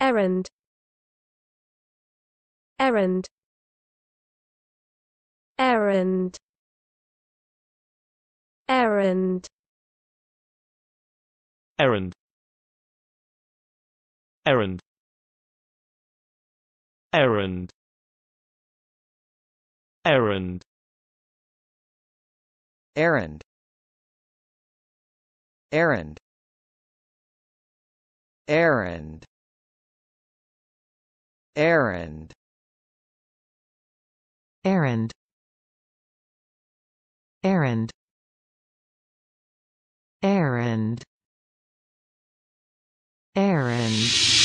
errand errand errand errand errand errand errand errand errand errand errand Errand Errand Errand Errand Errand